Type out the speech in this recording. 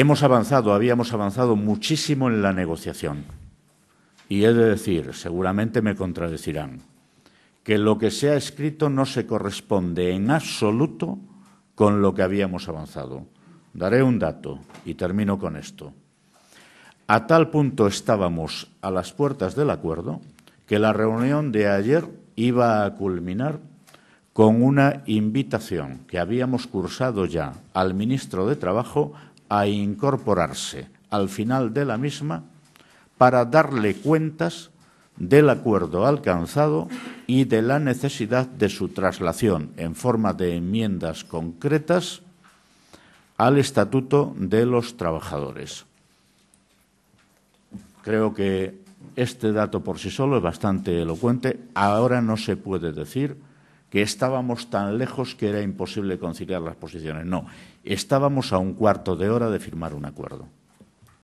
Hemos avanzado, habíamos avanzado muchísimo en la negociación. Y he de decir, seguramente me contradecirán, que lo que se ha escrito no se corresponde en absoluto con lo que habíamos avanzado. Daré un dato y termino con esto. A tal punto estábamos a las puertas del acuerdo que la reunión de ayer iba a culminar con una invitación que habíamos cursado ya al ministro de Trabajo a incorporarse al final de la misma para darle cuentas del acuerdo alcanzado y de la necesidad de su traslación en forma de enmiendas concretas al Estatuto de los Trabajadores. Creo que este dato por sí solo es bastante elocuente. Ahora no se puede decir que estábamos tan lejos que era imposible conciliar las posiciones. No, estábamos a un cuarto de hora de firmar un acuerdo.